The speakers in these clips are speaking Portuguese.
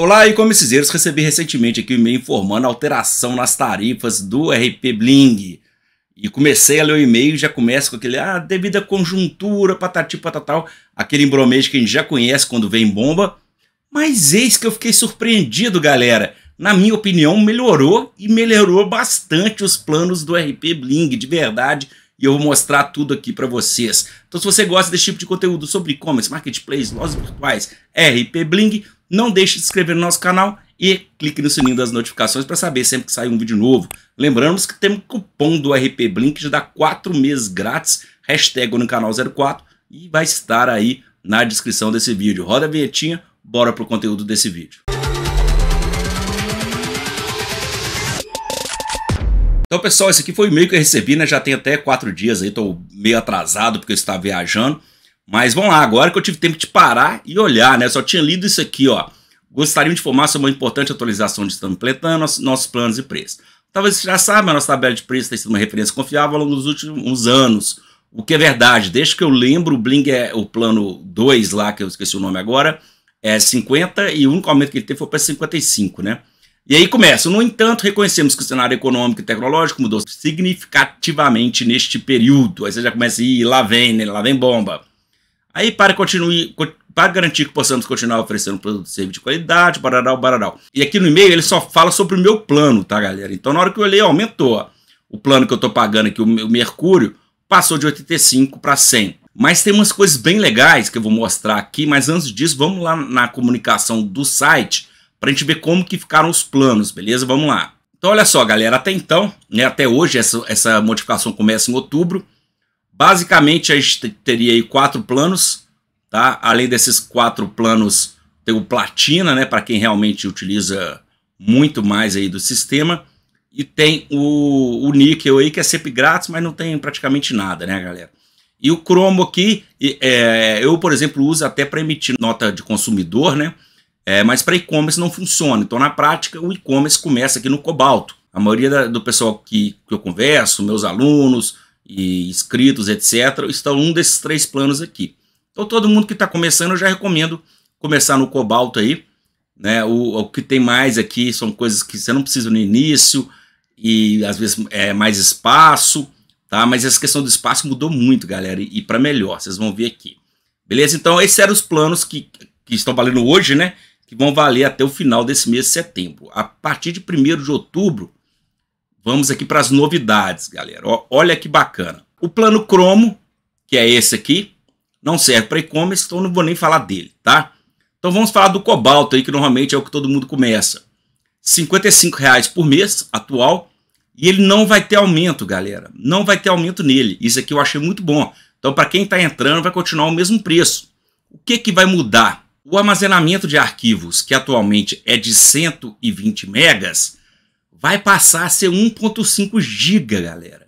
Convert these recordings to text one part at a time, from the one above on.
Olá, e como esses recebi recentemente aqui um e-mail informando a alteração nas tarifas do RP Bling. E comecei a ler o e-mail já começa com aquele, ah, devido à conjuntura, patati patatal, aquele embromejo que a gente já conhece quando vem bomba. Mas eis que eu fiquei surpreendido, galera. Na minha opinião, melhorou e melhorou bastante os planos do RP Bling, de verdade. E eu vou mostrar tudo aqui para vocês. Então, se você gosta desse tipo de conteúdo sobre e-commerce, marketplace, lojas virtuais, RP Bling, não deixe de se inscrever no nosso canal e clique no sininho das notificações para saber sempre que sair um vídeo novo. Lembramos que temos cupom do RP Blink que dá 4 meses grátis, hashtag no canal 04 e vai estar aí na descrição desse vídeo. Roda a vinhetinha, bora pro conteúdo desse vídeo. Então, pessoal, esse aqui foi o e-mail que eu recebi, né? Já tem até quatro dias aí, tô meio atrasado porque eu estava tá viajando. Mas vamos lá, agora que eu tive tempo de parar e olhar, né? Eu só tinha lido isso aqui, ó. Gostaria de informar sobre uma importante atualização de Estamos Implementando nossos, nossos planos e preços. Talvez você já saiba, a nossa tabela de preços tem sido uma referência confiável ao longo dos últimos anos. O que é verdade, desde que eu lembro, o Bling é o plano 2 lá, que eu esqueci o nome agora, é 50 e o único aumento que ele teve foi para 55, né? E aí começa. No entanto, reconhecemos que o cenário econômico e tecnológico mudou significativamente neste período. Aí você já começa a ir, lá vem, né? lá vem bomba. Aí, para, continuar, para garantir que possamos continuar oferecendo um produto de serviço de qualidade, barará, barará. E aqui no e-mail ele só fala sobre o meu plano, tá, galera? Então, na hora que eu olhei, aumentou. Ó. O plano que eu estou pagando aqui, o Mercúrio, passou de 85 para 100. Mas tem umas coisas bem legais que eu vou mostrar aqui, mas antes disso, vamos lá na comunicação do site para a gente ver como que ficaram os planos, beleza? Vamos lá. Então, olha só, galera, até então, né, até hoje, essa, essa modificação começa em outubro. Basicamente, a gente teria aí quatro planos, tá? Além desses quatro planos, tem o Platina, né? Para quem realmente utiliza muito mais aí do sistema. E tem o, o níquel aí, que é sempre grátis, mas não tem praticamente nada, né, galera? E o cromo aqui, é, eu, por exemplo, uso até para emitir nota de consumidor, né? É, mas para e-commerce não funciona. Então, na prática, o e-commerce começa aqui no Cobalto. A maioria da, do pessoal que, que eu converso, meus alunos, e inscritos, etc., estão um desses três planos aqui. Então, todo mundo que está começando, eu já recomendo começar no Cobalto aí. Né? O, o que tem mais aqui são coisas que você não precisa no início, e às vezes é mais espaço, tá? Mas essa questão do espaço mudou muito, galera, e, e para melhor, vocês vão ver aqui. Beleza? Então, esses eram os planos que, que estão valendo hoje, né? Que vão valer até o final desse mês de setembro. A partir de 1 de outubro, Vamos aqui para as novidades, galera. Ó, olha que bacana. O plano Cromo, que é esse aqui, não serve para e-commerce, então não vou nem falar dele, tá? Então vamos falar do Cobalto aí, que normalmente é o que todo mundo começa. R$ reais por mês, atual, e ele não vai ter aumento, galera. Não vai ter aumento nele. Isso aqui eu achei muito bom. Então, para quem está entrando, vai continuar o mesmo preço. O que, que vai mudar? O armazenamento de arquivos, que atualmente é de 120 megas, vai passar a ser 1.5 giga, galera.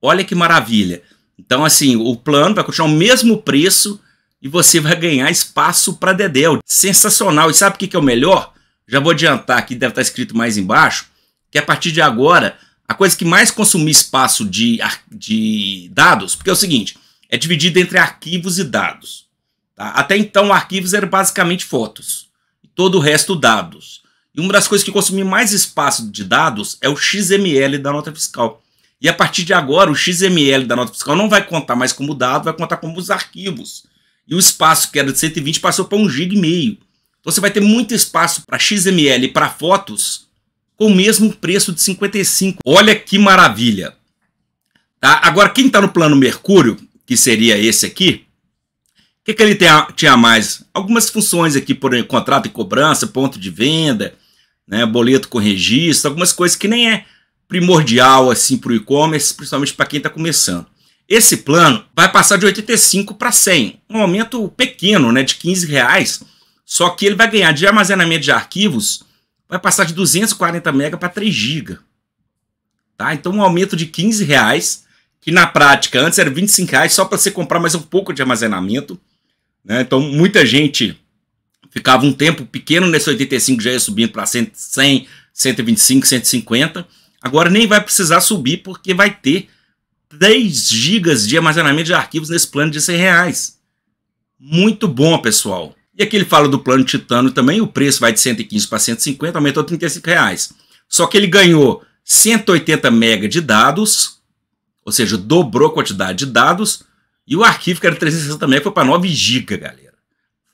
Olha que maravilha. Então, assim, o plano vai continuar o mesmo preço e você vai ganhar espaço para Dedel. Sensacional. E sabe o que é o melhor? Já vou adiantar aqui, deve estar tá escrito mais embaixo, que a partir de agora, a coisa que mais consumir espaço de, de dados, porque é o seguinte, é dividido entre arquivos e dados. Tá? Até então, arquivos eram basicamente fotos. Todo o resto, dados. E uma das coisas que consome mais espaço de dados é o XML da nota fiscal. E a partir de agora, o XML da nota fiscal não vai contar mais como dado, vai contar como os arquivos. E o espaço que era de 120 passou para 1,5 GB meio. Então você vai ter muito espaço para XML e para fotos com o mesmo preço de 55. Olha que maravilha. Tá? Agora, quem está no plano Mercúrio, que seria esse aqui, o que, que ele tem a, tinha mais? Algumas funções aqui por contrato e cobrança, ponto de venda, né, boleto com registro, algumas coisas que nem é primordial assim para o e-commerce, principalmente para quem está começando. Esse plano vai passar de 85 para 100, um aumento pequeno, né, de 15 reais, só que ele vai ganhar de armazenamento de arquivos, vai passar de 240 mega para 3 GB. Tá? Então um aumento de 15 reais, que na prática antes era 25 reais só para você comprar mais um pouco de armazenamento. Né? Então muita gente ficava um tempo pequeno nesse 85, já ia subindo para 100, 125, 150. Agora nem vai precisar subir, porque vai ter 10 gigas de armazenamento de arquivos nesse plano de 100 reais. Muito bom, pessoal. E aqui ele fala do plano Titano também, o preço vai de 115 para 150, aumentou 35 reais. Só que ele ganhou 180 mega de dados, ou seja, dobrou a quantidade de dados, e o arquivo que era 360 também foi para 9 GB, galera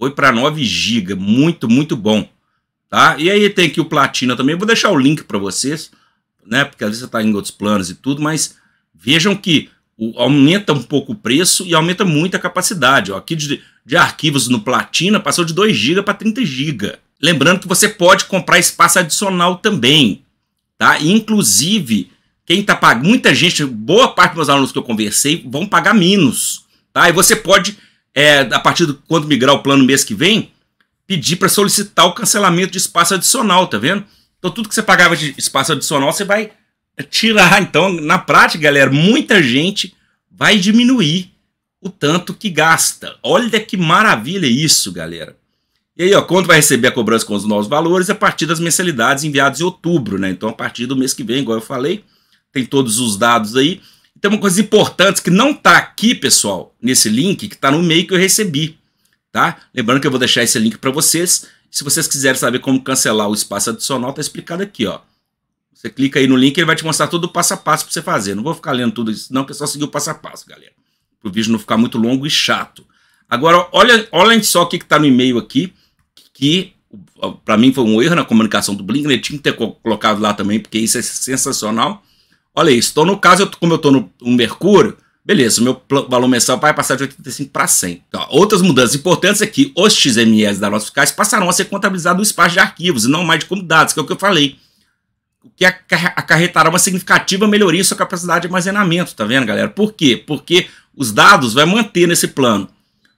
foi para 9 GB, muito, muito bom. Tá? E aí tem aqui o Platina também, vou deixar o link para vocês, né? Porque às vezes você está em outros planos e tudo, mas vejam que o, aumenta um pouco o preço e aumenta muito a capacidade. Ó, aqui de, de arquivos no Platina passou de 2 GB para 30 GB. Lembrando que você pode comprar espaço adicional também, tá? E, inclusive, quem tá pagando, muita gente, boa parte dos meus alunos que eu conversei vão pagar menos, tá? E você pode é, a partir do quando migrar o plano mês que vem, pedir para solicitar o cancelamento de espaço adicional, tá vendo? Então tudo que você pagava de espaço adicional, você vai tirar. Então, na prática, galera, muita gente vai diminuir o tanto que gasta. Olha que maravilha isso, galera. E aí, ó, quando vai receber a cobrança com os novos valores? É a partir das mensalidades enviadas em outubro, né? Então, a partir do mês que vem, igual eu falei, tem todos os dados aí. Tem então, uma coisa importante que não está aqui, pessoal, nesse link, que está no e-mail que eu recebi. Tá? Lembrando que eu vou deixar esse link para vocês. Se vocês quiserem saber como cancelar o espaço adicional, está explicado aqui. ó. Você clica aí no link e ele vai te mostrar todo o passo a passo para você fazer. Não vou ficar lendo tudo isso, não, que é só seguir o passo a passo, galera. Para o vídeo não ficar muito longo e chato. Agora, olha, olhem só o que está no e-mail aqui, que para mim foi um erro na comunicação do Blink, né? tinha que ter colocado lá também, porque isso é sensacional. Olha isso, estou no caso, eu, como eu estou no, no Mercúrio, beleza, o meu valor mensal vai passar de 85 para 100. Então, outras mudanças importantes é que os XMLs da nossa fiscais passarão a ser contabilizados no espaço de arquivos e não mais de como dados, que é o que eu falei. O que acarretará uma significativa melhoria em sua capacidade de armazenamento, tá vendo, galera? Por quê? Porque os dados vai manter nesse plano.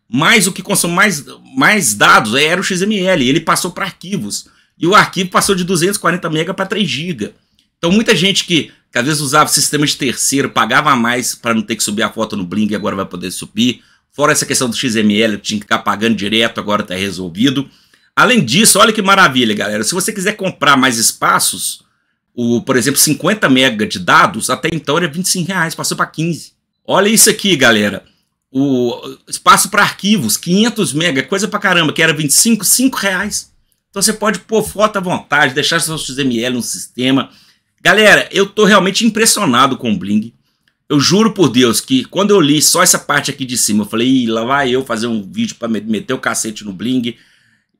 Mas o que consome mais, mais dados é, era o XML, ele passou para arquivos. E o arquivo passou de 240 MB para 3 GB. Então, muita gente que que às vezes usava sistema de terceiro, pagava mais para não ter que subir a foto no Bling e agora vai poder subir. Fora essa questão do XML, tinha que ficar pagando direto, agora está resolvido. Além disso, olha que maravilha, galera. Se você quiser comprar mais espaços, o, por exemplo, 50 MB de dados, até então era 25 reais, passou para 15. Olha isso aqui, galera. O espaço para arquivos, 500 MB, é coisa para caramba, que era 25, 5 reais. Então você pode pôr foto à vontade, deixar seu XML no sistema, Galera, eu tô realmente impressionado com o Bling. Eu juro por Deus que quando eu li só essa parte aqui de cima, eu falei, Ih, lá vai eu fazer um vídeo para meter o cacete no Bling.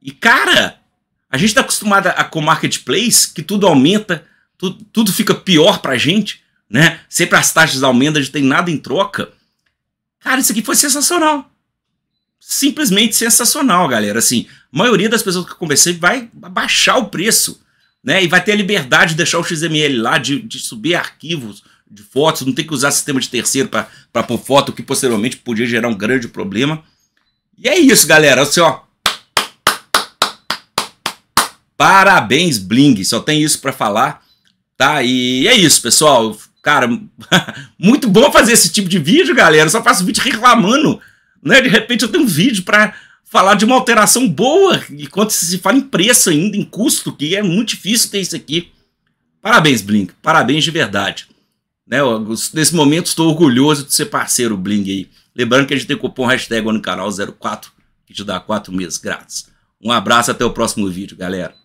E cara, a gente tá acostumado a, com marketplace, que tudo aumenta, tudo, tudo fica pior pra gente, né? Sempre as taxas aumentam, a gente tem nada em troca. Cara, isso aqui foi sensacional. Simplesmente sensacional, galera. Assim, a maioria das pessoas que eu conversei vai baixar o preço né? E vai ter a liberdade de deixar o XML lá, de, de subir arquivos de fotos, não tem que usar sistema de terceiro para pôr foto, que posteriormente podia gerar um grande problema. E é isso, galera. Assim, ó. Parabéns, Bling. Só tem isso para falar, tá? E é isso, pessoal. Cara, muito bom fazer esse tipo de vídeo, galera. Eu só faço vídeo reclamando, né? De repente eu tenho um vídeo para falar de uma alteração boa, enquanto se fala em preço ainda, em custo, que é muito difícil ter isso aqui. Parabéns, Blink. Parabéns de verdade. Né, eu, nesse momento estou orgulhoso de ser parceiro Bling aí. Lembrando que a gente tem cupom hashtag no canal 04 que te dá 4 meses grátis. Um abraço até o próximo vídeo, galera.